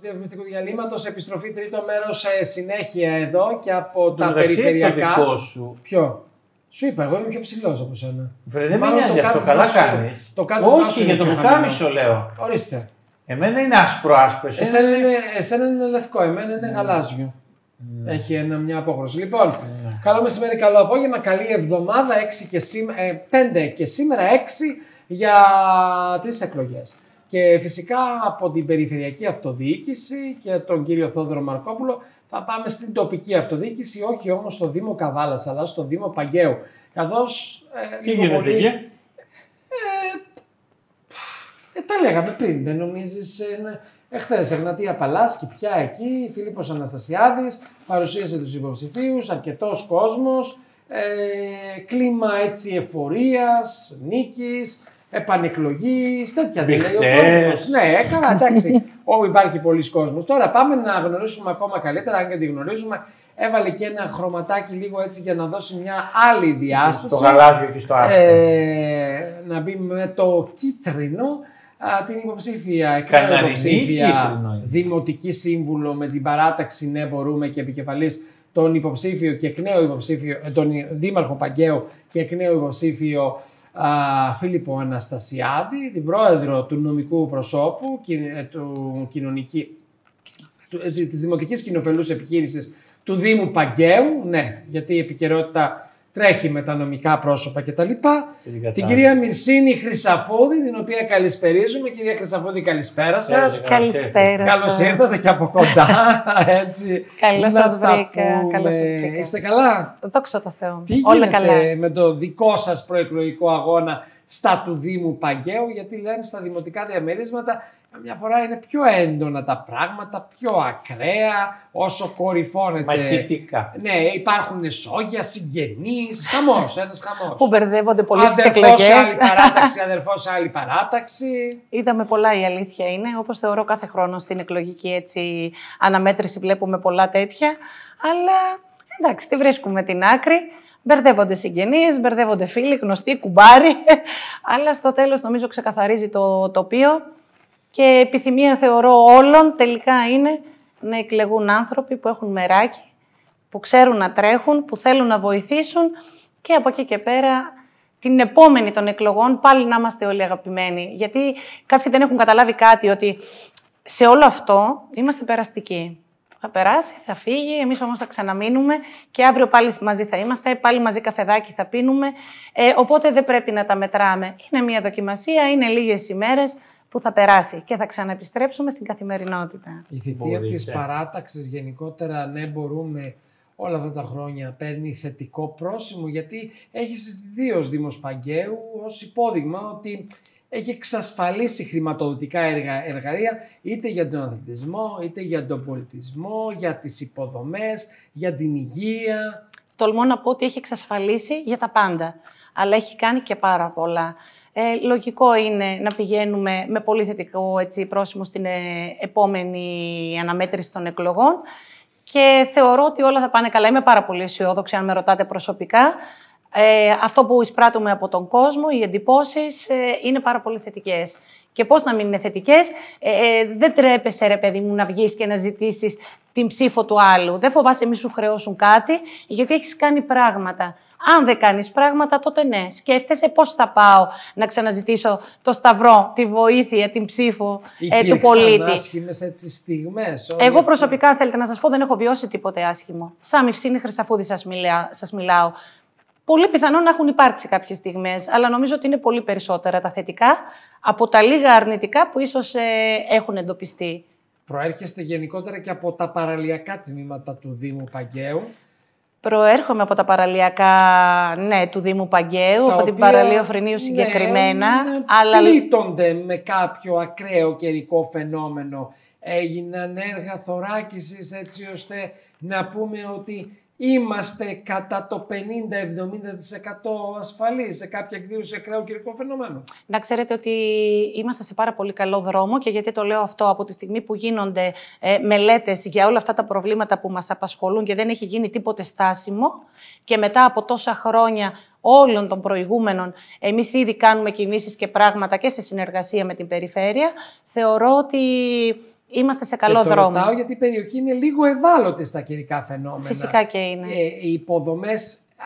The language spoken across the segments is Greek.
διαφημιστικού διαλύματος, επιστροφή τρίτο μέρος σε συνέχεια εδώ και από τα περιφερειακά. Το δικό σου. Ποιο. Σου είπα, εγώ είμαι πιο ψηλός από σένα. Βρε, δεν με νοιάζει αυτό, καλά κάνεις. Το, το Όχι, για το πουκάμισο λέω. Ορίστε. Εμένα είναι άσπρο άσπρος. Εσένα είναι, εσένα είναι λευκό, εμένα είναι ναι. γαλάζιο. Ναι. Έχει ένα, μια απόχρωση. Ναι. Λοιπόν, mm. καλό μεσημέρι, καλό απόγευμα, καλή εβδομάδα, 6 και 5 ε, και σήμερα 6 για τις εκλογές. Και φυσικά από την Περιφερειακή Αυτοδιοίκηση και τον κύριο Θόδωρο Μαρκόπουλο θα πάμε στην τοπική αυτοδιοίκηση, όχι όμως στο Δήμο Καβάλας, αλλά στο Δήμο Παγκαίου. Καθώς... Ε, Τι γίνεται πολύ... Ε, ε, τα λέγαμε πριν, δεν νομίζεις... Ε, ναι. Εχθές Εγνατία Παλάσκη, πια εκεί, Φιλίππος Αναστασιάδης, παρουσίασε τους υποψηφίους, αρκετός κόσμος, ε, κλίμα έτσι εφορίας, νίκης, επανεκλογή, τέτοια δεν λέει ο κόσμος. Ναι, έκανα, εντάξει, όπου υπάρχει πολλοί κόσμος. Τώρα πάμε να γνωρίσουμε ακόμα καλύτερα, αν και τη γνωρίζουμε. Έβαλε και ένα χρωματάκι λίγο έτσι για να δώσει μια άλλη διάσταση. Το γαλάζιο και στο άσπρο. Ε, να μπει με το κίτρινο. Α, την υποψήφια, υποψήφια δημοτική σύμβουλο με την παράταξη «Ναι μπορούμε» και επικεφαλής τον υποψήφιο και εκ νέου υποψήφιο, ε, τον δήμαρχο Παγκαίο και εκ νέου υποψήφιο Φίλιππο Αναστασιάδη, την πρόεδρο του νομικού προσώπου ε, του κοινωνική, του, ε, της Δημοτικής Κοινοφελούς Επιχείρησης του Δήμου Παγκαίου, ναι, γιατί η επικαιρότητα τρέχει με τα νομικά πρόσωπα κτλ. Την κυρία Μυρσίνη Χρυσαφούδη, την οποία καλησπερίζουμε. Κυρία Χρυσαφούδη, καλησπέρα σας. Καλησπέρα. Καλώ ήρθατε και από κοντά. Έτσι. Καλώς σα βρήκα. Καλώς σας Είστε καλά. Δόξα τω Θεώ. Τι Όλα γίνεται καλά. με το δικό σας προεκλογικό αγώνα στα του Δήμου Παγκαίου, γιατί λένε στα δημοτικά διαμερίσματα Καμιά φορά είναι πιο έντονα τα πράγματα, πιο ακραία, όσο κορυφώνεται. Μαχητικά. Ναι, υπάρχουν σόγια, συγγενείς. Χαμός, ένας χαμός. Που μπερδεύονται πολύ στι εκλογέ. Αδερφό άλλη παράταξη, αδερφός άλλη παράταξη. Είδαμε πολλά, η αλήθεια είναι. Όπως θεωρώ κάθε χρόνος στην εκλογική έτσι, αναμέτρηση βλέπουμε πολλά τέτοια. Αλλά εντάξει, τη βρίσκουμε την άκρη. Μπερδεύονται συγγενείς, μπερδεύονται φίλοι, γνωστοί, κουμπάρι. Αλλά στο τέλος, νομίζω ξεκαθαρίζει το τοπίο και επιθυμία θεωρώ όλων τελικά είναι να εκλεγούν άνθρωποι που έχουν μεράκι, που ξέρουν να τρέχουν, που θέλουν να βοηθήσουν και από εκεί και πέρα την επόμενη των εκλογών πάλι να είμαστε όλοι αγαπημένοι. Γιατί κάποιοι δεν έχουν καταλάβει κάτι ότι σε όλο αυτό είμαστε περαστικοί. Θα περάσει, θα φύγει, εμείς όμως θα ξαναμείνουμε και αύριο πάλι μαζί θα είμαστε, πάλι μαζί καφεδάκι θα πίνουμε, ε, οπότε δεν πρέπει να τα μετράμε. Είναι μια δοκιμασία, είναι λίγες ημέρες που θα περάσει και θα ξαναεπιστρέψουμε στην καθημερινότητα. Η θητεία της παράταξης γενικότερα, ναι, μπορούμε όλα αυτά τα χρόνια να παίρνει θετικό πρόσημο γιατί έχει δει ως Δήμος Παγκαίου ως υπόδειγμα ότι έχει εξασφαλίσει χρηματοδοτικά εργα, εργαλεία είτε για τον αθλητισμό, είτε για τον πολιτισμό, για τις υποδομές, για την υγεία. Τολμώ να πω ότι έχει εξασφαλίσει για τα πάντα, αλλά έχει κάνει και πάρα πολλά. Ε, λογικό είναι να πηγαίνουμε με πολύ θετικό έτσι, πρόσημο στην ε, επόμενη αναμέτρηση των εκλογών και θεωρώ ότι όλα θα πάνε καλά. Είμαι πάρα πολύ αισιόδοξη, αν με ρωτάτε προσωπικά. Ε, αυτό που εισπράττουμε από τον κόσμο, οι εντυπώσεις ε, είναι πάρα πολύ θετικές. Και πώς να μην είναι θετικές. Ε, ε, δεν τρέπεσαι, ρε παιδί μου, να βγεις και να ζητήσεις την ψήφο του άλλου. Δεν φοβάσαι, μη σου χρεώσουν κάτι, γιατί έχεις κάνει πράγματα αν δεν κάνεις πράγματα, τότε ναι. Σκέφτεσαι πώς θα πάω να ξαναζητήσω το σταυρό, τη βοήθεια, την ψήφο ε, του πολίτη. άσχημε έτσι στιγμές. Εγώ προσωπικά, θέλετε να σας πω, δεν έχω βιώσει τίποτε άσχημο. Σαν Μυρσίνη Χρυσαφούδη σα μιλάω. Πολύ πιθανόν να έχουν υπάρξει κάποιες στιγμές, αλλά νομίζω ότι είναι πολύ περισσότερα τα θετικά από τα λίγα αρνητικά που ίσως ε, έχουν εντοπιστεί. Προέρχεστε γενικότερα και από τα παραλιακά τμήματα του Δήμου Παγκαίου. Προέρχομαι από τα παραλιακά ναι, του Δήμου Παγκαίου, από την παραλία Φρυνίου ναι, συγκεκριμένα. Ναι, ναι, ναι αλλά... Πλήττονται με κάποιο ακραίο καιρικό φαινόμενο. Έγιναν έργα θωράκισης έτσι ώστε να πούμε ότι είμαστε κατά το 50-70% ασφαλείς σε κάποια εκδήλωση ακραίο κυρικό φαινόμενο. Να ξέρετε ότι είμαστε σε πάρα πολύ καλό δρόμο και γιατί το λέω αυτό από τη στιγμή που γίνονται ε, μελέτες για όλα αυτά τα προβλήματα που μας απασχολούν και δεν έχει γίνει τίποτε στάσιμο και μετά από τόσα χρόνια όλων των προηγούμενων, εμείς ήδη κάνουμε κινήσεις και πράγματα και σε συνεργασία με την περιφέρεια, θεωρώ ότι Είμαστε σε καλό και δρόμο. Το ρωτάω γιατί η περιοχή είναι λίγο ευάλωτη στα καιρικά φαινόμενα. Φυσικά και είναι. Ε, οι υποδομές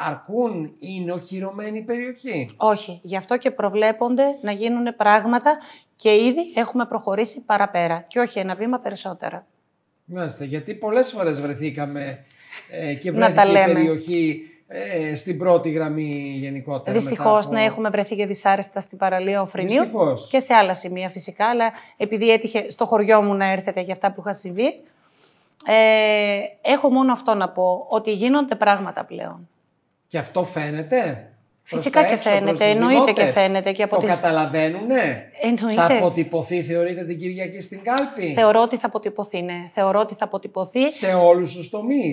αρκούν, είναι οχυρωμένη η περιοχή. Όχι. Γι' αυτό και προβλέπονται να γίνουν πράγματα και ήδη έχουμε προχωρήσει παραπέρα. Και όχι ένα βήμα περισσότερα. Μάλιστα. Γιατί πολλες φορες βρεθήκαμε ε, και βρέθηκε η περιοχή ε, στην πρώτη γραμμή γενικότερα. Δυστυχώς από... να έχουμε βρεθεί και δυσάρεστα στην παραλία Οφρινίου και σε άλλα σημεία φυσικά, αλλά επειδή έτυχε στο χωριό μου να έρθετε για αυτά που είχα συμβεί, ε, έχω μόνο αυτό να πω, ότι γίνονται πράγματα πλέον. Και αυτό φαίνεται. Φυσικά προς έξω, και φαίνεται, εννοείται και φαίνεται. το τις... καταλαβαίνουν, ναι. Εννοείται. Θα αποτυπωθεί, θεωρείτε, την Κυριακή στην κάλπη. Θεωρώ ότι θα αποτυπωθεί, ναι. Θεωρώ ότι θα αποτυπωθεί. Σε όλους τους τομείς.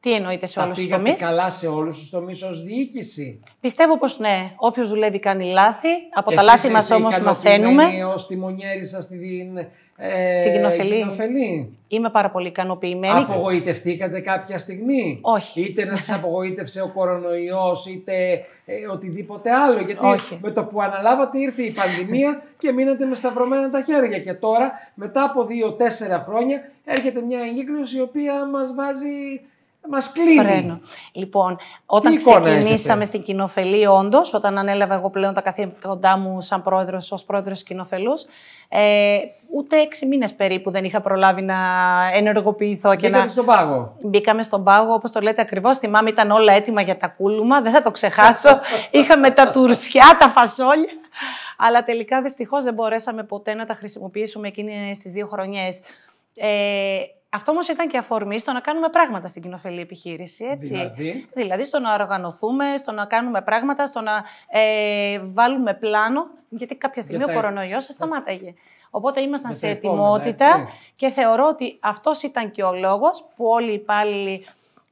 Τις εννοείται σε όλους τους τομείς. καλά σε όλους τους τομείς ως διοίκηση. Πιστεύω πως ναι. Όποιος δουλεύει κάνει λάθη. Από τα λάθη μας όμω μαθαίνουμε. ως τιμονιέρη σας στην, ε, στην κοινοφελή. Είμαι πάρα πολύ ικανοποιημένη. Απογοητευτήκατε κάποια στιγμή. Όχι. Είτε να σας απογοήτευσε ο κορονοϊός, είτε ε, οτιδήποτε άλλο. Γιατί Όχι. με το που αναλάβατε ήρθε η πανδημία και μείνατε με σταυρωμένα τα χέρια. Και τώρα, μετά από δύο-τέσσερα χρόνια, έρχεται μια εγκύκλωση η οποία μας βάζει Μας κλείνει. Φρένο. Λοιπόν, όταν Τι ξεκινήσαμε στην κοινοφελή, όντως, όταν ανέλαβα εγώ πλέον τα καθήκοντά μου σαν πρόεδρος, ως πρόεδρος κοινοφελούς, ε, ούτε έξι μήνες περίπου δεν είχα προλάβει να ενεργοποιηθώ. Μπήκατε να... στον πάγο. Μπήκαμε στον πάγο, όπως το λέτε ακριβώς. Θυμάμαι, ήταν όλα έτοιμα για τα κούλουμα. Δεν θα το ξεχάσω. Είχαμε τα τουρσιά, τα φασόλια. Αλλά τελικά δυστυχώς δεν μπορέσαμε ποτέ να τα χρησιμοποιήσουμε εκείνες τις δύο χρονιές. Ε, αυτό όμως ήταν και αφορμή στο να κάνουμε πράγματα στην κοινοφελή επιχείρηση. Έτσι. Δηλαδή... δηλαδή στο να οργανωθούμε, στο να κάνουμε πράγματα, στο να ε, βάλουμε πλάνο. Γιατί κάποια στιγμή Για τα... ο κορονοϊό θα σταμάταγε. Οπότε ήμασταν σε ετοιμότητα και θεωρώ ότι αυτός ήταν και ο λόγος που όλοι οι υπάλληλοι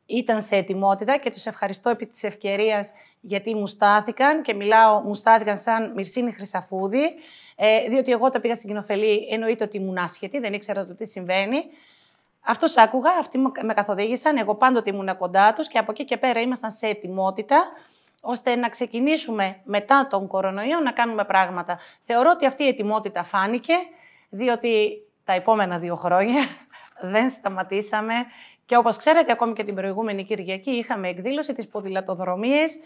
ήταν σε ετοιμότητα και τους ευχαριστώ επί της ευκαιρίας γιατί μου στάθηκαν και μιλάω, μου στάθηκαν σαν Μυρσίνη Χρυσαφούδη, ε, διότι εγώ τα πήγα στην κοινοφελή εννοείται ότι ήμουν άσχετη, δεν ήξερα το τι συμβαίνει σα άκουγα, αυτοί με καθοδήγησαν. Εγώ πάντοτε ήμουν κοντά τους και από εκεί και πέρα ήμασταν σε ετοιμότητα ώστε να ξεκινήσουμε μετά τον κορονοϊό να κάνουμε πράγματα. Θεωρώ ότι αυτή η ετοιμότητα φάνηκε, διότι τα επόμενα δύο χρόνια δεν σταματήσαμε. Και όπως ξέρετε, ακόμη και την προηγούμενη Κυριακή είχαμε εκδήλωση της ποδηλατοδρομίες.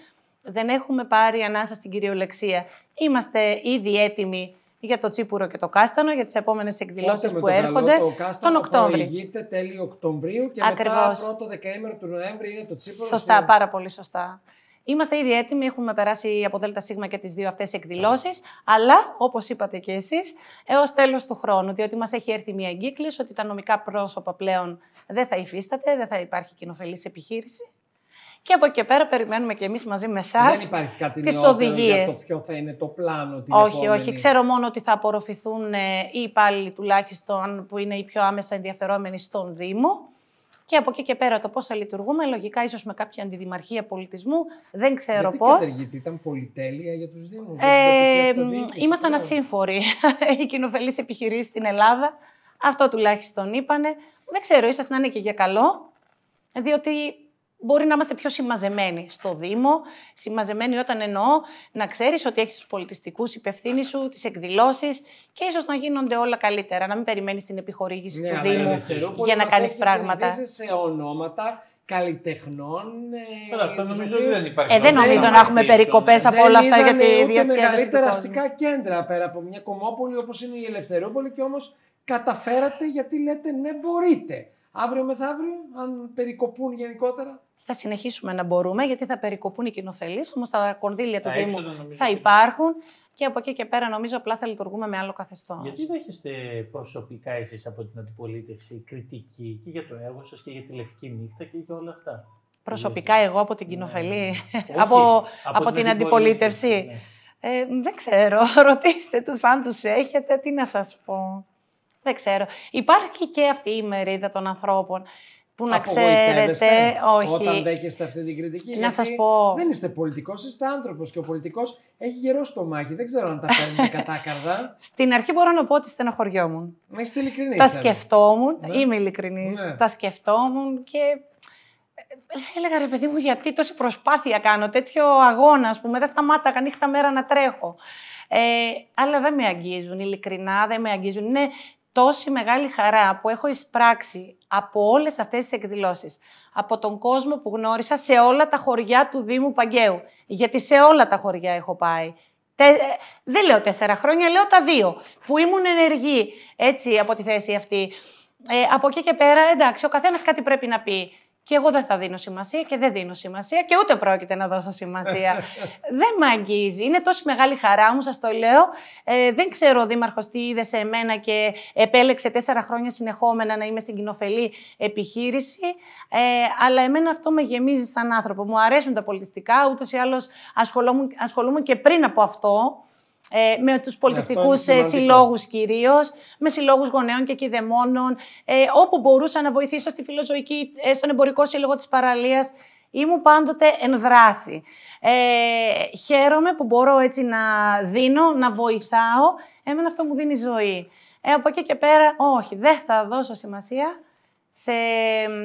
Δεν έχουμε πάρει ανάσα στην κυριολεξία. Είμαστε ήδη έτοιμοι για το τσίπουρο και το κάστανο, για τις επόμενες εκδηλώσει που το έρχονται. το κάστανο τον Οκτώβριο. Προηγείται τέλη Οκτωβρίου και Ακριβώς. μετά πρώτο δεκαήμερο του Νοέμβρη είναι το τσίπουρο. Σωστά, πάρα πολύ σωστά. Είμαστε ήδη έτοιμοι, έχουμε περάσει από ΔΣ και τις δύο αυτές εκδηλώσεις. Αλλά, όπως είπατε και εσείς, έως τέλος του χρόνου, διότι μας έχει έρθει μια εγκύκλωση ότι τα νομικά πρόσωπα πλέον δεν θα υφίσταται, δεν θα υπάρχει κοινοφελής επιχείρηση. Και από εκεί και πέρα περιμένουμε και εμείς μαζί με εσά τι οδηγίε. Δεν υπάρχει κάτι για το ποιο θα είναι το πλάνο, την Όχι, επόμενη. όχι. Ξέρω μόνο ότι θα απορροφηθούν ε, οι υπάλληλοι τουλάχιστον που είναι οι πιο άμεσα ενδιαφερόμενοι στον Δήμο. Και από εκεί και πέρα το πώς θα λειτουργούμε, λογικά ίσως με κάποια αντιδημαρχία πολιτισμού, δεν ξέρω πώ. Γιατί ήταν πολυτέλεια για τους Δήμους. Ε, ήμασταν ασύμφοροι. Οι κοινοφελείς επιχειρήσεις στην Ελλάδα. Αυτό τουλάχιστον είπανε. Δεν ξέρω, ίσως να είναι και για καλό. Διότι μπορεί να είμαστε πιο συμμαζεμένοι στο Δήμο. Συμμαζεμένοι όταν εννοώ να ξέρεις ότι έχεις τους πολιτιστικούς υπευθύνου σου, τις εκδηλώσεις και ίσως να γίνονται όλα καλύτερα, να μην περιμένεις την επιχορήγηση ναι, του Δήμου για να κάνει πράγματα. να σε ονόματα καλλιτεχνών. Τώρα, ε, αυτό νομίζω δεν υπάρχει. Ε, δεν νομίζω να έχουμε περικοπές από όλα αυτά γιατί δεν διασκέδαση. Είναι μεγαλύτερα αστικά κέντρα πέρα από μια κομμόπολη όπως είναι η Ελευθερούπολη και όμως καταφέρατε γιατί λέτε ναι, μπορείτε. Αύριο μεθαύριο, αν περικοπούν γενικότερα θα συνεχίσουμε να μπορούμε, γιατί θα περικοπούν οι κοινοφελείς, όμως τα κονδύλια του Δήμου θα υπάρχουν. Και από εκεί και πέρα νομίζω απλά θα λειτουργούμε με άλλο καθεστώς. Γιατί δέχεστε προσωπικά εσείς από την αντιπολίτευση κριτική και για το έργο σας και για τη λευκή νύχτα και για όλα αυτά. Προσωπικά δηλαδή- εγώ από την κοινοφελή, ναι, ναι, ναι. από, από, την, αντιπολίτευση. Ε, δεν ξέρω, ρωτήστε τους αν τους έχετε, τι να σας πω. Δεν ξέρω. Υπάρχει και αυτή η μερίδα των ανθρώπων που να ξέρετε. Όχι. Όταν δέχεστε αυτή την κριτική. Να σας πω. Δεν είστε πολιτικός, είστε άνθρωπος. Και ο πολιτικός έχει γερό στο μάχη. Δεν ξέρω αν τα παίρνει κατάκαρδα. Στην αρχή μπορώ να πω ότι στενοχωριόμουν. Να είστε ειλικρινείς. Τα ε. σκεφτόμουν. Ναι. Είμαι ειλικρινής. Ναι. Τα σκεφτόμουν και. Ε, έλεγα ρε παιδί μου, γιατί τόση προσπάθεια κάνω, τέτοιο αγώνα, ας πούμε. Δεν σταμάταγα νύχτα μέρα να τρέχω. Ε, αλλά δεν με αγγίζουν, ειλικρινά δεν με αγγίζουν. Είναι τόση μεγάλη χαρά που έχω εισπράξει από όλες αυτές τις εκδηλώσεις, από τον κόσμο που γνώρισα σε όλα τα χωριά του Δήμου Παγκαίου, γιατί σε όλα τα χωριά έχω πάει. Ε, δεν λέω τέσσερα χρόνια, λέω τα δύο, που ήμουν ενεργή έτσι από τη θέση αυτή. Ε, από εκεί και πέρα, εντάξει, ο καθένας κάτι πρέπει να πει. Και εγώ δεν θα δίνω σημασία και δεν δίνω σημασία και ούτε πρόκειται να δώσω σημασία. δεν με αγγίζει. Είναι τόση μεγάλη χαρά μου, σας το λέω. Ε, δεν ξέρω ο Δήμαρχος τι είδες σε εμένα και επέλεξε τέσσερα χρόνια συνεχόμενα να είμαι στην κοινοφελή επιχείρηση. Ε, αλλά εμένα αυτό με γεμίζει σαν άνθρωπο. Μου αρέσουν τα πολιτιστικά, ούτως ή άλλως ασχολούμαι και πριν από αυτό ε, με τους πολιτιστικούς ε, συλλόγους κυρίως, με συλλόγους γονέων και κηδεμόνων, ε, όπου μπορούσα να βοηθήσω στη φιλοζωική, ε, στον εμπορικό σύλλογο της παραλίας, Ήμουν πάντοτε εν δράση. Ε, χαίρομαι που μπορώ έτσι να δίνω, να βοηθάω. Εμένα αυτό μου δίνει ζωή. Ε, από εκεί και πέρα, όχι, δεν θα δώσω σημασία σε,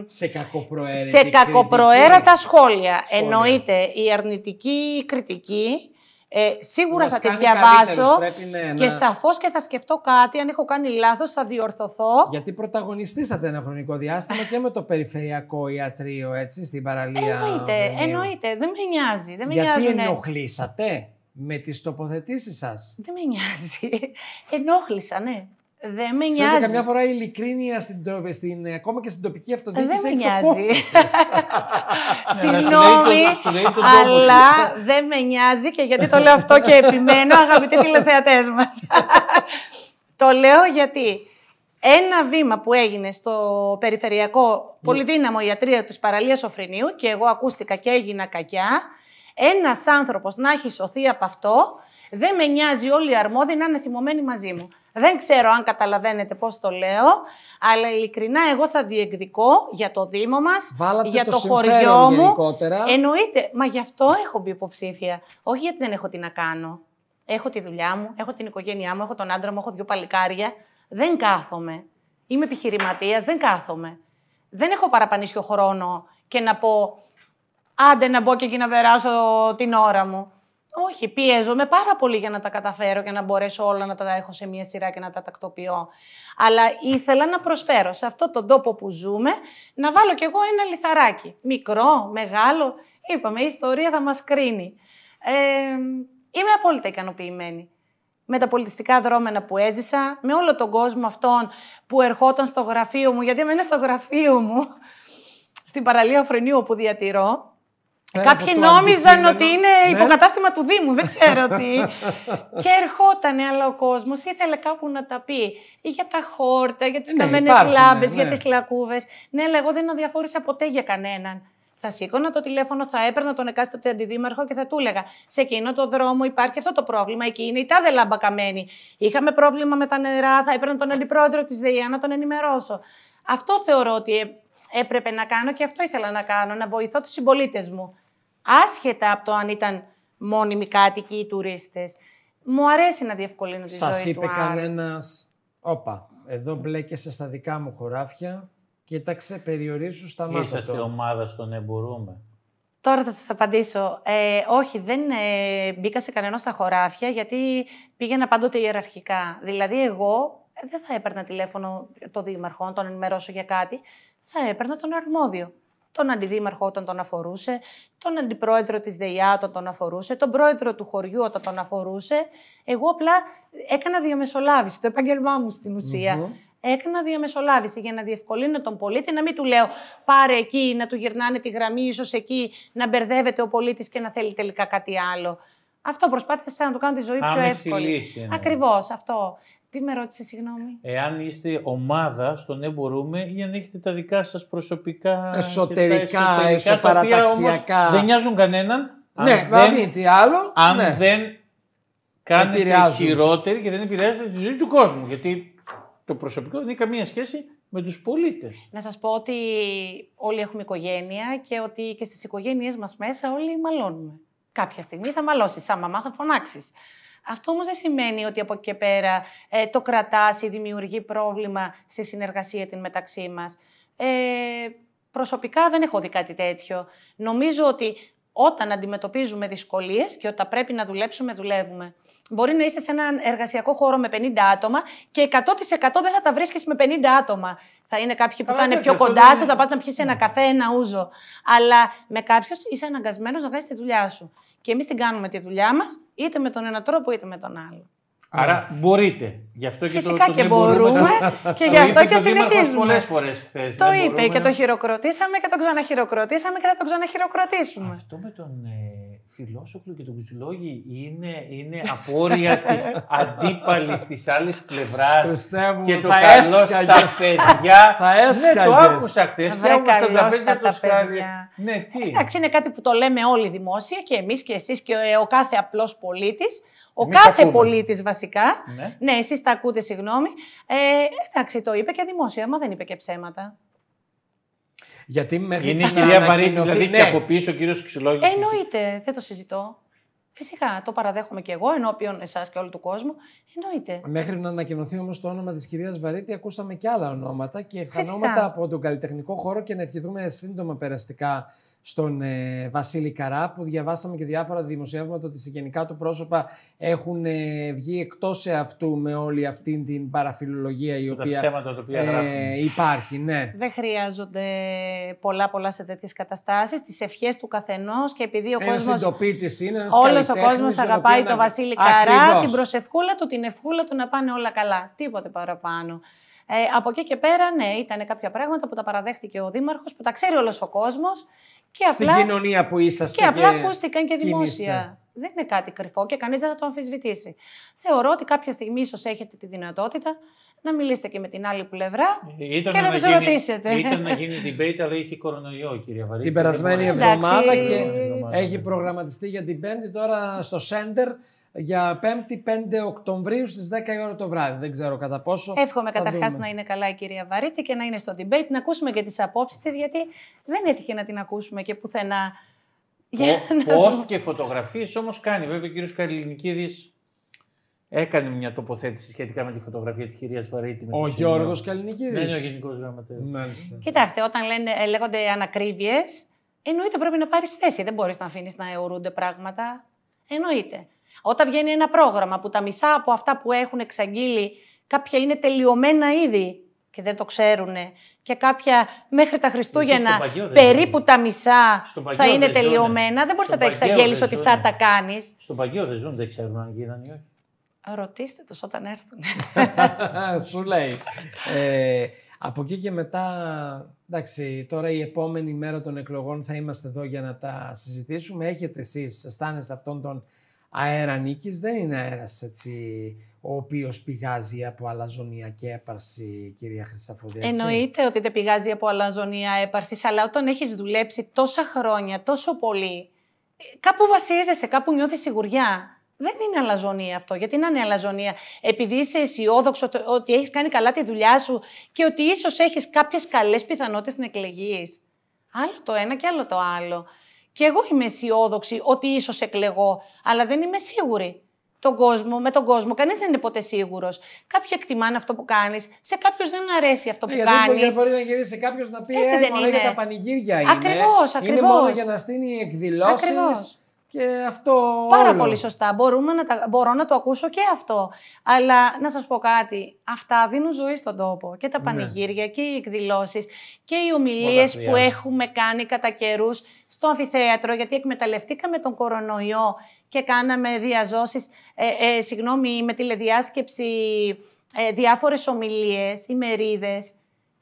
σε, κακοπροαίρετα, σε κακοπροαίρετα σχόλια. σχόλια. Εννοείται, η αρνητική κριτική ε, σίγουρα θα τη διαβάσω ναι, και να... σαφώς και θα σκεφτώ κάτι. Αν έχω κάνει λάθος, θα διορθωθώ. Γιατί πρωταγωνιστήσατε ένα χρονικό διάστημα και με το περιφερειακό ιατρείο, έτσι, στην παραλία. Εννοείται, εννοείται. Δεν με νοιάζει. Δεν Γιατί ενοχλήσατε με τις τοποθετήσεις σας. Δεν με νοιάζει. Ενόχλησα, ναι. Δεν με νοιάζει. Ξέρετε, καμιά φορά η ειλικρίνεια στην, στην, ε, ακόμα και στην τοπική αυτοδιοίκηση δεν με νοιάζει. Ναι, Συγγνώμη, αλλά δεν με νοιάζει και γιατί το λέω αυτό και επιμένω, αγαπητοί τηλεθεατές μας. το λέω γιατί ένα βήμα που έγινε στο περιφερειακό ναι. πολυδύναμο ιατρείο της παραλίας Σοφρινίου και εγώ ακούστηκα και έγινα κακιά, ένας άνθρωπος να έχει σωθεί από αυτό, δεν με νοιάζει όλοι οι αρμόδιοι να είναι θυμωμένοι μαζί μου. Δεν ξέρω αν καταλαβαίνετε πώς το λέω, αλλά ειλικρινά εγώ θα διεκδικώ για το Δήμο μας, για το, χωριό μου. Γενικότερα. Εννοείται, μα γι' αυτό έχω μπει υποψήφια. Όχι γιατί δεν έχω τι να κάνω. Έχω τη δουλειά μου, έχω την οικογένειά μου, έχω τον άντρα μου, έχω δύο παλικάρια. Δεν κάθομαι. Είμαι επιχειρηματίας, δεν κάθομαι. Δεν έχω παραπανίσιο χρόνο και να πω άντε να μπω και εκεί να περάσω την ώρα μου. Όχι, πιέζομαι πάρα πολύ για να τα καταφέρω και να μπορέσω όλα να τα έχω σε μία σειρά και να τα τακτοποιώ. Αλλά ήθελα να προσφέρω σε αυτόν τον τόπο που ζούμε να βάλω κι εγώ ένα λιθαράκι. Μικρό, μεγάλο, είπαμε, η ιστορία θα μας κρίνει. Ε, είμαι απόλυτα ικανοποιημένη με τα πολιτιστικά δρόμενα που έζησα, με όλο τον κόσμο αυτόν που ερχόταν στο γραφείο μου, γιατί εμένα στο γραφείο μου, στην παραλία Φρενίου που διατηρώ, ε, Κάποιοι νόμιζαν ότι είναι ναι. υποκατάστημα του Δήμου, δεν ξέρω τι. και ερχότανε, αλλά ο κόσμος ήθελε κάπου να τα πει. Ή για τα χόρτα, για τις ναι, καμένες λάμπε, ναι, για τις λακκούβες. Ναι, αλλά εγώ δεν αδιαφόρησα ποτέ για κανέναν. Θα σήκωνα το τηλέφωνο, θα έπαιρνα τον εκάστοτε αντιδήμαρχο και θα του έλεγα Σε εκείνο το δρόμο υπάρχει αυτό το πρόβλημα, εκεί είναι η τάδε λάμπα καμένη. Είχαμε πρόβλημα με τα νερά, θα έπαιρνα τον αντιπρόεδρο της ΔΕΙΑ να τον ενημερώσω. Αυτό θεωρώ ότι ε, έπρεπε να κάνω και αυτό ήθελα να κάνω, να βοηθώ τους συμπολίτες μου. Άσχετα από το αν ήταν μόνιμοι κάτοικοι ή τουρίστες. Μου αρέσει να διευκολύνω τη Σας είπε κανένα. κανένας, όπα, εδώ μπλέκεσαι στα δικά μου χωράφια, κοίταξε, περιορίσου στα μάτια Είσαστε ομάδα στον εμπορούμε. Τώρα θα σας απαντήσω. Ε, όχι, δεν ε, μπήκα σε κανένα στα χωράφια, γιατί πήγαινα πάντοτε ιεραρχικά. Δηλαδή, εγώ ε, δεν θα έπαιρνα τηλέφωνο το δήμαρχο, τον ενημερώσω για κάτι θα έπαιρνα τον αρμόδιο. Τον αντιδήμαρχο όταν τον αφορούσε, τον αντιπρόεδρο της ΔΕΙΑ όταν τον αφορούσε, τον πρόεδρο του χωριού όταν τον αφορούσε. Εγώ απλά έκανα διαμεσολάβηση, το επάγγελμά μου στην ουσια Έκανα διαμεσολάβηση για να διευκολύνω τον πολίτη, να μην του λέω πάρε εκεί, να του γυρνάνε τη γραμμή, ίσως εκεί να μπερδεύεται ο πολίτης και να θέλει τελικά κάτι άλλο. Αυτό προσπάθησα να του κάνω τη ζωή Άμεση πιο εύκολη. Ναι. Ακριβώς αυτό. Τι με ρώτησε, συγγνώμη. Εάν είστε ομάδα στον ναι μπορούμε ή αν έχετε τα δικά σας προσωπικά... Εσωτερικά, εσωπαραταξιακά. Δεν νοιάζουν κανέναν. Ναι, αν δεν, τι άλλο. Αν ναι. δεν κάνετε χειρότερη και δεν επηρεάζετε τη ζωή του κόσμου. Γιατί το προσωπικό δεν έχει καμία σχέση με τους πολίτες. Να σας πω ότι όλοι έχουμε οικογένεια και ότι και στις οικογένειές μας μέσα όλοι μαλώνουμε. Κάποια στιγμή θα μαλώσεις. Σαν μαμά θα φωνάξεις. Αυτό όμως δεν σημαίνει ότι από εκεί και πέρα ε, το κρατάς ή δημιουργεί πρόβλημα στη συνεργασία την μεταξύ μας. Ε, προσωπικά δεν έχω δει κάτι τέτοιο. Νομίζω ότι όταν αντιμετωπίζουμε δυσκολίες και όταν πρέπει να δουλέψουμε, δουλεύουμε. Μπορεί να είσαι σε έναν εργασιακό χώρο με 50 άτομα και 100% δεν θα τα βρίσκεις με 50 άτομα. Θα είναι κάποιοι που θα είναι πιο κοντά σου, θα πας να πιεις ένα ναι. καφέ, ένα ούζο. Αλλά με κάποιους είσαι αναγκασμένος να κάνεις τη δουλειά σου. Και εμείς την κάνουμε τη δουλειά μας, είτε με τον ένα τρόπο είτε με τον άλλο. Άρα μπορείτε. Γι' αυτό Φυσικά και, το, το και μπορούμε και γι' αυτό και συνεχίζουμε. Πολλές φορές χθες. Το είπε και το χειροκροτήσαμε και το ξαναχειροκροτήσαμε και θα το ξαναχειροκροτήσουμε. Αυτό με τον. Ε φιλόσοφοι και το κουτσουλόγι είναι, είναι απόρρια της αντίπαλης της άλλης πλευράς. και το καλό στα παιδιά. Θα έσκαγες. Ναι, το άκουσα χθες και άκουσα τα τραπέζια του Ναι, τι. Εντάξει, είναι κάτι που το λέμε όλοι δημόσια και εμείς και εσείς και ο ε, κάθε απλός πολίτης, Ο κάθε πολίτης βασικά. Ναι, ναι εσείς τα ακούτε, συγγνώμη. Ε, εντάξει, το είπε και δημόσια, μα δεν είπε και ψέματα. Γιατί μέχρι Είναι η κυρία Βαρύτη, δηλαδή ναι. και από πίσω ο κύριος Ξυλόγης. Εννοείται, δεν το συζητώ. Φυσικά, το παραδέχομαι και εγώ ενώπιον εσάς και όλου του κόσμου. Εννοείται. Μέχρι να ανακοινωθεί όμως το όνομα της κυρίας Βαρύτη, ακούσαμε και άλλα ονόματα και χανόματα από τον καλλιτεχνικό χώρο και να ευχηθούμε σύντομα περαστικά στον ε, Βασίλη Καρά που διαβάσαμε και διάφορα δημοσιεύματα ότι σε γενικά του πρόσωπα έχουν ε, βγει εκτός αυτού με όλη αυτή την παραφιλολογία η οποία, τα ε, υπάρχει. Ναι. Δεν χρειάζονται πολλά πολλά σε τέτοιες καταστάσεις, τις ευχές του καθενός και επειδή ο ένας κόσμος... είναι, ένας Όλος ο κόσμος αγαπάει τον Βασίλη Καρά, την προσευχούλα του, την ευχούλα του να πάνε όλα καλά. Τίποτε παραπάνω. Ε, από εκεί και πέρα, ναι, ήταν κάποια πράγματα που τα παραδέχτηκε ο Δήμαρχος, που τα ξέρει όλος ο κόσμος. Στην απλά, κοινωνία που ήσασταν. Και, απλά ακούστηκαν και δημόσια. Δεν είναι κάτι κρυφό και κανείς δεν θα το αμφισβητήσει. Θεωρώ ότι κάποια στιγμή ίσως έχετε τη δυνατότητα να μιλήσετε και με την άλλη πλευρά ε, ήταν και να, να ρωτήσετε. Ήταν να γίνει debate, αλλά είχε κορονοϊό, κυρία Βαρύτη. Την περασμένη εβδομάδα και έχει προγραμματιστεί για την Πέμπτη τώρα στο Center για 5η 5 Οκτωβρίου στις 10 η ώρα το βράδυ. Δεν ξέρω κατά πόσο. Εύχομαι καταρχά να είναι καλά η κυρία Βαρύτη και να είναι στο debate, να ακούσουμε και τις απόψεις της, γιατί δεν έτυχε να την ακούσουμε και πουθενά. Πώς και φωτογραφίες όμως κάνει. Βέβαια ο κύριος Καλλινικίδης έκανε μια τοποθέτηση σχετικά με τη φωτογραφία της κυρίας Βαρύτη. Ο Γιώργο Καλλινικίδη. Ναι, ναι, ο Γενικός Γραμματέας. Μάλιστα. Κοιτάξτε, όταν λένε, ε, λέγονται ανακρίβειες, εννοείται πρέπει να πάρεις θέση. Δεν μπορείς να αφήνεις να αιωρούνται πράγματα. Εννοείται. Όταν βγαίνει ένα πρόγραμμα που τα μισά από αυτά που έχουν εξαγγείλει κάποια είναι τελειωμένα ήδη και δεν το ξέρουν και κάποια μέχρι τα Χριστούγεννα περίπου τα μισά θα είναι τελειωμένα, δεν μπορείς να τα εξαγγέλει ότι θα τα κάνεις. Στον παγίο δεν ζουν, δεν ξέρουν αν γίνανε ή όχι. Ρωτήστε τους όταν έρθουν. Σου λέει. Ε, από εκεί και μετά, εντάξει, τώρα η οχι ρωτηστε τους οταν ερθουν σου λεει απο μέρα των εκλογών θα είμαστε εδώ για να τα συζητήσουμε. Έχετε εσείς, αισθάνεστε αυτόν τον αέρα νίκη δεν είναι αέρας έτσι, ο οποίος πηγάζει από αλαζονία και έπαρση, κυρία Χρυσταφοδία. Εννοείται ότι δεν πηγάζει από αλαζονία έπαρσης, αλλά όταν έχεις δουλέψει τόσα χρόνια, τόσο πολύ, ε, κάπου βασίζεσαι, κάπου νιώθεις σιγουριά. Δεν είναι αλαζονία αυτό. Γιατί να είναι αλαζονία, επειδή είσαι αισιόδοξο ότι έχεις κάνει καλά τη δουλειά σου και ότι ίσως έχεις κάποιες καλές πιθανότητες να εκλεγείς. Άλλο το ένα και άλλο το άλλο. Και εγώ είμαι αισιόδοξη ότι ίσως εκλεγώ, αλλά δεν είμαι σίγουρη. Τον κόσμο, με τον κόσμο, κανείς δεν είναι ποτέ σίγουρος. Κάποιοι εκτιμάνε αυτό που κάνεις, σε κάποιους δεν αρέσει αυτό που κάνει. Δεν μπορεί να γυρίσει σε κάποιον να πει: Έτσι δεν είναι. για τα πανηγύρια ακριβώς, είναι. Ακριβώ, ακριβώ. Είναι μόνο για να στείλει εκδηλώσεις. Και αυτό. Πάρα πολύ σωστά. Μπορούμε να τα, μπορώ να το ακούσω και αυτό. Αλλά να σας πω κάτι. Αυτά δίνουν ζωή στον τόπο. Και τα ναι. πανηγύρια και οι εκδηλώσεις και οι ομιλίες που έχουμε κάνει κατά καιρούς στο αμφιθέατρο. Γιατί εκμεταλλευτήκαμε τον κορονοϊό και κάναμε διαζώσεις, Ε, ε, συγγνώμη, με τηλεδιάσκεψη ε, διάφορες ομιλίες, ημερίδες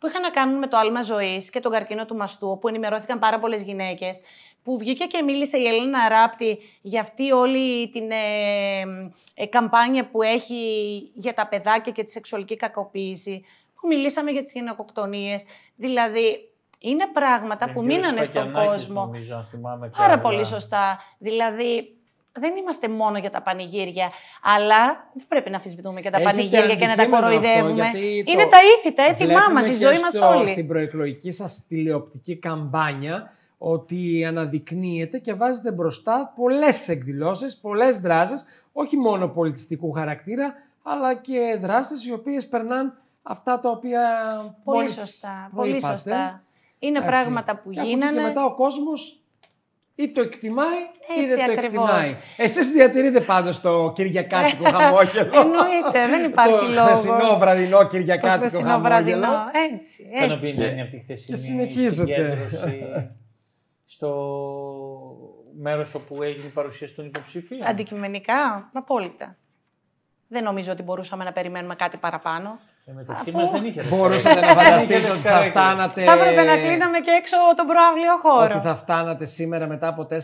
που είχαν να κάνουν με το άλμα ζωής και τον καρκίνο του μαστού, όπου ενημερώθηκαν πάρα πολλές γυναίκες, που βγήκε και μίλησε η Ελένα Ράπτη για αυτή όλη την ε, ε, καμπάνια που έχει για τα παιδάκια και τη σεξουαλική κακοποίηση, που μιλήσαμε για τις γυναικοκτονίες. Δηλαδή, είναι πράγματα που μείνανε στον κόσμο. Νομίζω, Πάρα πολύ σωστά. Δηλαδή, δεν είμαστε μόνο για τα πανηγύρια, αλλά δεν πρέπει να αφισβητούμε και τα πανηγύρια και να τα κοροϊδεύουμε. είναι τα ήθητα, τα έτοιμά μα, η ζωή μα όλοι. Στην προεκλογική σας τηλεοπτική καμπάνια ότι αναδεικνύεται και βάζετε μπροστά πολλές εκδηλώσεις, πολλές δράσεις, όχι μόνο πολιτιστικού χαρακτήρα, αλλά και δράσεις οι οποίες περνάνε αυτά τα οποία Πολύ σωστά, πολύ σωστά. Είναι πράγματα που γίνανε. Και μετά ο κόσμος. Ή το εκτιμάει Έτσι, ή δεν ακριβώς. το εκτιμάει. Εσείς διατηρείτε πάντως το κυριακάτικο χαμόγελο. Εννοείται, δεν υπάρχει λόγος. Το χθεσινό βραδινό κυριακάτικο το χαμόγελο. Έτσι, έτσι. Το οποίο είναι από τη χθεσινή και συνεχίζεται. στο μέρος όπου έγινε η παρουσίαση των υποψηφίων. Αντικειμενικά, απόλυτα. Δεν το εκτιμαει εσεις διατηρειτε παντως το κυριακατικο χαμογελο εννοειται δεν υπαρχει λογος το χθεσινο βραδινο κυριακατικο το χαμογελο ετσι ετσι απο τη χθεσινη και συνεχιζεται μπορούσαμε να περιμένουμε κάτι παραπάνω. Ε, δεν είχε Μπορούσατε να φανταστείτε ότι θα φτάνατε. Θα έπρεπε να κλείναμε και έξω τον προαύλιο χώρο. Ότι θα φτάνατε σήμερα μετά από 4-4,5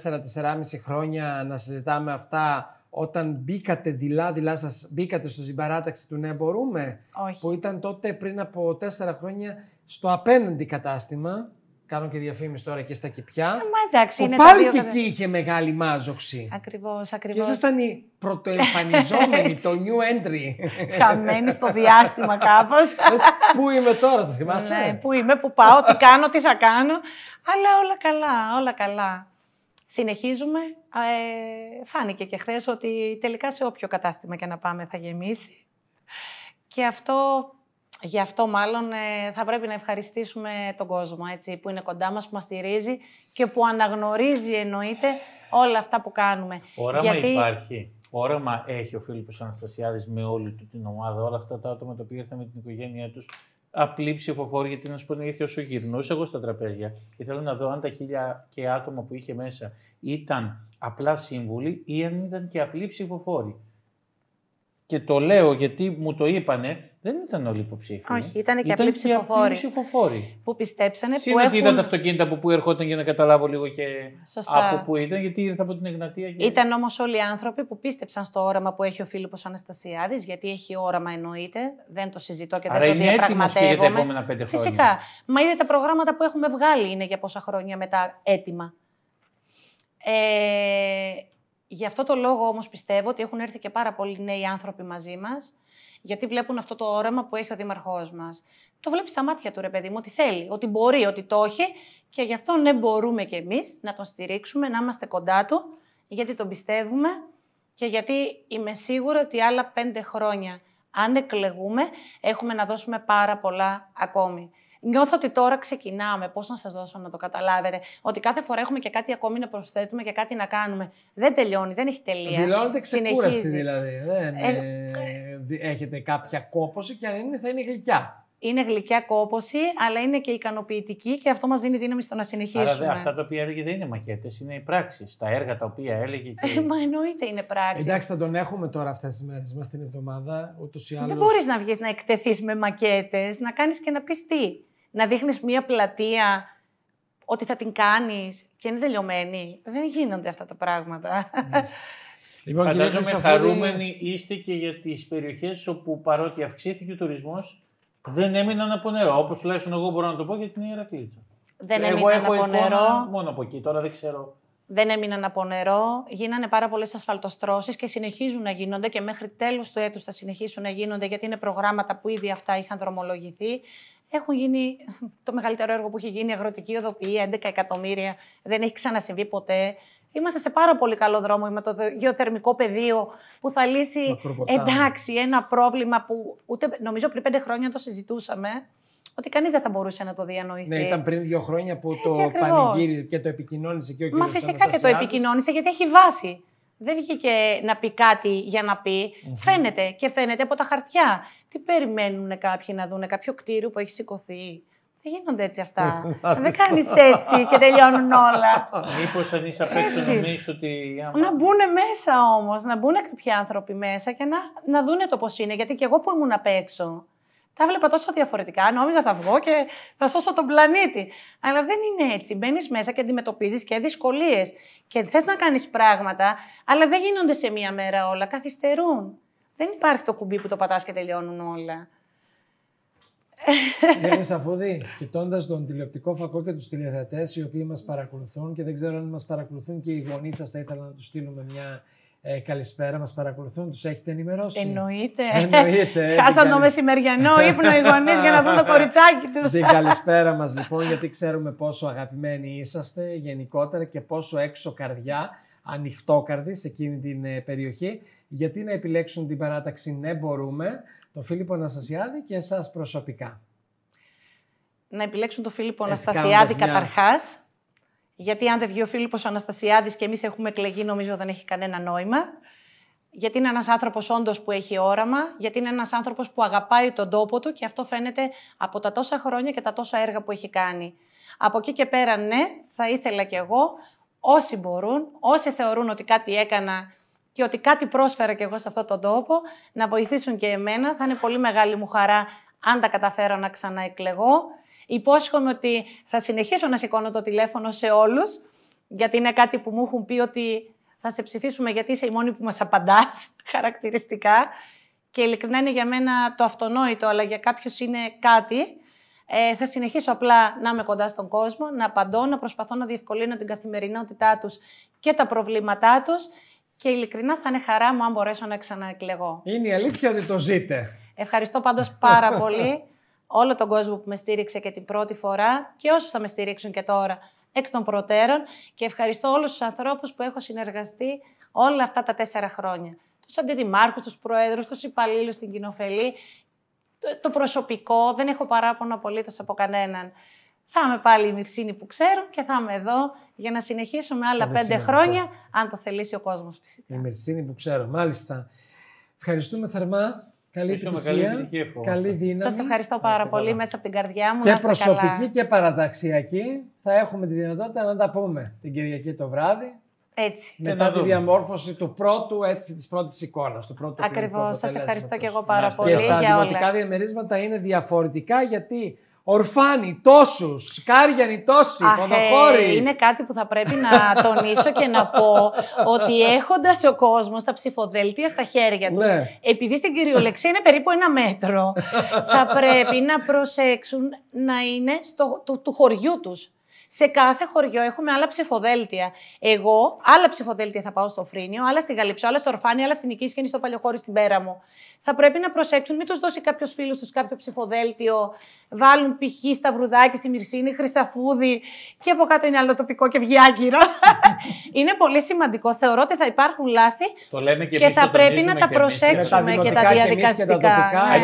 χρόνια να συζητάμε αυτά. Όταν μπήκατε δειλά-δειλά, σας μπήκατε στο συμπαράταξη του Ναι, μπορούμε. Που ήταν τότε πριν από 4 χρόνια στο απέναντι κατάστημα. Κάνω και διαφήμιση τώρα και στα κυπιά. Ε, μα είναι πάλι και εκεί είχε μεγάλη μάζοξη. Ακριβώ, ακριβώ. Και ήσασταν οι πρωτοεμφανιζόμενοι, το new entry. Χαμένοι στο διάστημα κάπως. πού είμαι τώρα, το θυμάσαι. Ναι, πού είμαι, πού πάω, τι κάνω, τι θα κάνω. Αλλά όλα καλά, όλα καλά. Συνεχίζουμε. Ε, φάνηκε και χθες ότι τελικά σε όποιο κατάστημα και να πάμε θα γεμίσει. Και αυτό Γι' αυτό μάλλον ε, θα πρέπει να ευχαριστήσουμε τον κόσμο έτσι, που είναι κοντά μας, που μας στηρίζει και που αναγνωρίζει εννοείται όλα αυτά που κάνουμε. Όραμα υπάρχει. Όραμα έχει ο Φίλιππος Αναστασιάδης με όλη του την ομάδα, όλα αυτά τα άτομα τα οποία ήρθαν με την οικογένειά τους, απλή ψηφοφόρη, γιατί να σου πω την αλήθεια, όσο γυρνούσα εγώ στα τραπέζια, και θέλω να δω αν τα χίλια και άτομα που είχε μέσα ήταν απλά σύμβουλοι ή αν ήταν και απλή ψηφοφόροι. Και το λέω γιατί μου το είπανε δεν ήταν όλοι υποψήφοι. Ε. Όχι, ήταν και απλοί ψηφοφόροι. ψηφοφόροι. Που πιστέψανε Συν που έχουν... είδα τα αυτοκίνητα από που ερχόταν για να καταλάβω λίγο και Σωστά. από που ήταν, γιατί ήρθα από την Εγνατία. Και... Ήταν όμως όλοι οι άνθρωποι που πίστεψαν στο όραμα που έχει ο Φίλιππος Αναστασιάδης, γιατί έχει όραμα εννοείται. Δεν το συζητώ και Άρα δεν το διαπραγματεύομαι. για τα επόμενα πέντε χρόνια. Φυσικά. Μα είδε τα προγράμματα που έχουμε βγάλει είναι για πόσα χρόνια μετά έτοιμα. Ε, γι' αυτό το λόγο όμως πιστεύω ότι έχουν έρθει και πάρα πολλοί νέοι άνθρωποι μαζί μας γιατί βλέπουν αυτό το όραμα που έχει ο δήμαρχός μας. Το βλέπει στα μάτια του, ρε παιδί μου, ότι θέλει, ότι μπορεί, ότι το έχει. Και γι' αυτό ναι, μπορούμε κι εμείς να τον στηρίξουμε, να είμαστε κοντά του, γιατί τον πιστεύουμε και γιατί είμαι σίγουρη ότι άλλα πέντε χρόνια, αν εκλεγούμε, έχουμε να δώσουμε πάρα πολλά ακόμη. Νιώθω ότι τώρα ξεκινάμε. Πώς να σας δώσω να το καταλάβετε. Ότι κάθε φορά έχουμε και κάτι ακόμη να προσθέτουμε και κάτι να κάνουμε. Δεν τελειώνει, δεν έχει τελεία. Δηλώνεται ξεκούραστη δηλαδή. Δεν ε, ε, έχετε κάποια κόποση και αν είναι θα είναι γλυκιά. Είναι γλυκιά κόποση, αλλά είναι και ικανοποιητική και αυτό μας δίνει δύναμη στο να συνεχίσουμε. Άρα, αυτά τα οποία έλεγε δεν είναι μακέτες, είναι οι πράξεις. Τα έργα τα οποία έλεγε. Και... Ε, μα εννοείται είναι πράξεις. Εντάξει, θα τον έχουμε τώρα αυτές τις μέρες μας την εβδομάδα, ούτως ή άλλω. Δεν μπορείς να βγεις να εκτεθείς με μακέτες, να κάνεις και να πεις τι να δείχνεις μία πλατεία ότι θα την κάνεις και είναι τελειωμένη. Δεν γίνονται αυτά τα πράγματα. Λοιπόν, Φαντάζομαι χαρούμενοι είστε και για τις περιοχές όπου παρότι αυξήθηκε ο τουρισμός δεν έμειναν από νερό. Όπως τουλάχιστον εγώ μπορώ να το πω για την Ιερακλήτσα. Δεν έμειναν από νερό. Μόνο από εκεί, τώρα δεν ξέρω. Δεν έμειναν από νερό. Γίνανε πάρα πολλές ασφαλτοστρώσεις και συνεχίζουν να γίνονται και μέχρι τέλος του έτους θα συνεχίσουν να γίνονται γιατί είναι προγράμματα που ήδη αυτά είχαν δρομολογηθεί έχουν γίνει το μεγαλύτερο έργο που έχει γίνει, αγροτική οδοποιία, 11 εκατομμύρια, δεν έχει ξανασυμβεί ποτέ. Είμαστε σε πάρα πολύ καλό δρόμο με το γεωθερμικό πεδίο που θα λύσει εντάξει ένα πρόβλημα που ούτε, νομίζω πριν πέντε χρόνια το συζητούσαμε ότι κανείς δεν θα μπορούσε να το διανοηθεί. Ναι, ήταν πριν δύο χρόνια που το πανηγύρισε και το επικοινώνησε και ο κ. Μα φυσικά και το επικοινώνησε γιατί έχει βάση δεν βγήκε να πει κάτι για να πει. Φαίνεται και φαίνεται από τα χαρτιά. Τι περιμένουν κάποιοι να δουν, κάποιο κτίριο που έχει σηκωθεί. Δεν γίνονται έτσι αυτά. δεν κάνεις έτσι και τελειώνουν όλα. Μήπως αν είσαι απ' έξω, νομίζεις ότι. Να μπουν μέσα όμως, να μπουν κάποιοι άνθρωποι μέσα και να, να δούνε το πώς είναι. Γιατί και εγώ που ήμουν απ' έξω, τα βλέπα τόσο διαφορετικά, νόμιζα θα βγω και θα σώσω τον πλανήτη. Αλλά δεν είναι έτσι. Μπαίνεις μέσα και αντιμετωπίζεις και δυσκολίες. Και θες να κάνεις πράγματα, αλλά δεν γίνονται σε μία μέρα όλα. Καθυστερούν. Δεν υπάρχει το κουμπί που το πατάς και τελειώνουν όλα. Ε, Γιάννη Σαφούδη, κοιτώντας τον τηλεοπτικό φακό και τους τηλεθεατές οι οποίοι μας παρακολουθούν και δεν ξέρω αν μας παρακολουθούν και οι γονείς σας, θα ήθελα να τους στείλουμε μια ε, καλησπέρα, μας παρακολουθούν, τους έχετε ενημερώσει. Εννοείται. Εννοείται. Ε, Χάσαν το μεσημεριανό ύπνο οι γονείς για να δουν το κοριτσάκι τους. Την καλησπέρα μας λοιπόν, γιατί ξέρουμε πόσο αγαπημένοι είσαστε γενικότερα και πόσο έξω καρδιά, ανοιχτόκαρδοι σε εκείνη την ε, περιοχή. Γιατί να επιλέξουν την παράταξη Ναι, μπορούμε, τον Φίλιππο Αναστασιάδη και εσάς προσωπικά. Να επιλέξουν τον Φίλιππο Αναστασιάδη καταρχάς. Γιατί αν δεν βγει ο Φίλιππος Αναστασιάδης και εμείς έχουμε εκλεγεί, νομίζω δεν έχει κανένα νόημα. Γιατί είναι ένας άνθρωπος όντως που έχει όραμα, γιατί είναι ένας άνθρωπος που αγαπάει τον τόπο του και αυτό φαίνεται από τα τόσα χρόνια και τα τόσα έργα που έχει κάνει. Από εκεί και πέρα, ναι, θα ήθελα κι εγώ όσοι μπορούν, όσοι θεωρούν ότι κάτι έκανα και ότι κάτι πρόσφερα κι εγώ σε αυτόν τον τόπο, να βοηθήσουν και εμένα. Θα είναι πολύ μεγάλη μου χαρά αν τα καταφέρω να ξαναεκλεγώ. Υπόσχομαι ότι θα συνεχίσω να σηκώνω το τηλέφωνο σε όλους, γιατί είναι κάτι που μου έχουν πει ότι θα σε ψηφίσουμε γιατί είσαι η μόνη που μας απαντάς χαρακτηριστικά. Και ειλικρινά είναι για μένα το αυτονόητο, αλλά για κάποιους είναι κάτι. Ε, θα συνεχίσω απλά να είμαι κοντά στον κόσμο, να απαντώ, να προσπαθώ να διευκολύνω την καθημερινότητά τους και τα προβλήματά τους και ειλικρινά θα είναι χαρά μου αν μπορέσω να ξαναεκλεγώ. Είναι η αλήθεια ότι το ζείτε. Ευχαριστώ πάντως πάρα πολύ όλο τον κόσμο που με στήριξε και την πρώτη φορά και όσους θα με στηρίξουν και τώρα εκ των προτέρων και ευχαριστώ όλους τους ανθρώπους που έχω συνεργαστεί όλα αυτά τα τέσσερα χρόνια. Τους αντιδημάρχους, τους προέδρους, τους υπαλλήλους στην κοινοφελή, το προσωπικό, δεν έχω παράπονο απολύτως από κανέναν. Θα είμαι πάλι η Μυρσίνη που ξέρω και θα είμαι εδώ για να συνεχίσουμε άλλα πέντε χρόνια, ναι. αν το θελήσει ο κόσμος φυσικά. Η Μυρσίνη που ξέρω, μάλιστα. Ευχαριστούμε θερμά Καλή καλή δύναμη. Σας ευχαριστώ πάρα πολύ μέσα από την καρδιά μου. Και προσωπική και παραταξιακή θα έχουμε τη δυνατότητα να τα πούμε την Κυριακή το βράδυ. Έτσι. Μετά τη διαμόρφωση του πρώτου, έτσι, της πρώτης εικόνας, του πρώτου Ακριβώς. Σας ευχαριστώ και εγώ πάρα πολύ για όλα. Και στα δημοτικά διαμερίσματα είναι διαφορετικά γιατί Ορφάνοι, τόσους, Κάριανοι, τόσοι, ε, ποδοχώροι. Είναι κάτι που θα πρέπει να τονίσω και να πω ότι έχοντας ο κόσμος τα ψηφοδέλτια στα χέρια τους, ναι. επειδή στην κυριολεξία είναι περίπου ένα μέτρο, θα πρέπει να προσέξουν να είναι στο, του, του χωριού τους. Σε κάθε χωριό έχουμε άλλα ψηφοδέλτια. Εγώ άλλα ψηφοδέλτια θα πάω στο Φρίνιο, άλλα στη Γαλήψο, άλλα στο Ορφάνι, άλλα στην Οικίσχενη, στο Παλιοχώρι, στην Πέρα μου. Θα πρέπει να προσέξουν, μην τους δώσει κάποιος φίλος τους κάποιο ψηφοδέλτιο, βάλουν π.χ. στα βρουδάκια στη Μυρσίνη, χρυσαφούδι και από κάτω είναι άλλο τοπικό και βγει άγκυρο. είναι πολύ σημαντικό. Θεωρώ ότι θα υπάρχουν λάθη το λέμε και, και θα πρέπει να τα προσέξουμε και τα διαδικαστικά.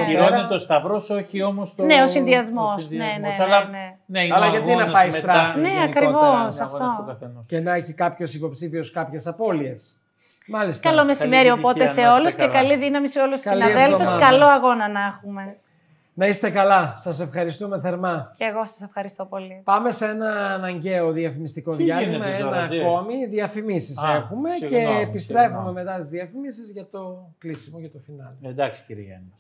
Ακυρώνει το σταυρός, όχι όμως το. Ναι, ο συνδυασμός. ναι, ναι, ναι. ναι. Ναι, Αλλά γιατί να πάει μετά... στράφη. Ναι, ακριβώ αυτό. Και να έχει κάποιος υποψήφιος κάποιες απώλειες. Μάλιστα. Καλό μεσημέρι οπότε σε όλους και καλή δύναμη σε όλους τους συναδέλφου. Καλό αγώνα να έχουμε. Να είστε καλά. Σας ευχαριστούμε θερμά. Και εγώ σας ευχαριστώ πολύ. Πάμε σε ένα αναγκαίο διαφημιστικό διάλειμμα. Ένα ακόμη. Διαφημίσεις έχουμε και επιστρέφουμε μετά τις διαφημίσεις για το κλείσιμο, για το φινάλι. Εντάξει, κύριε Γιάννης.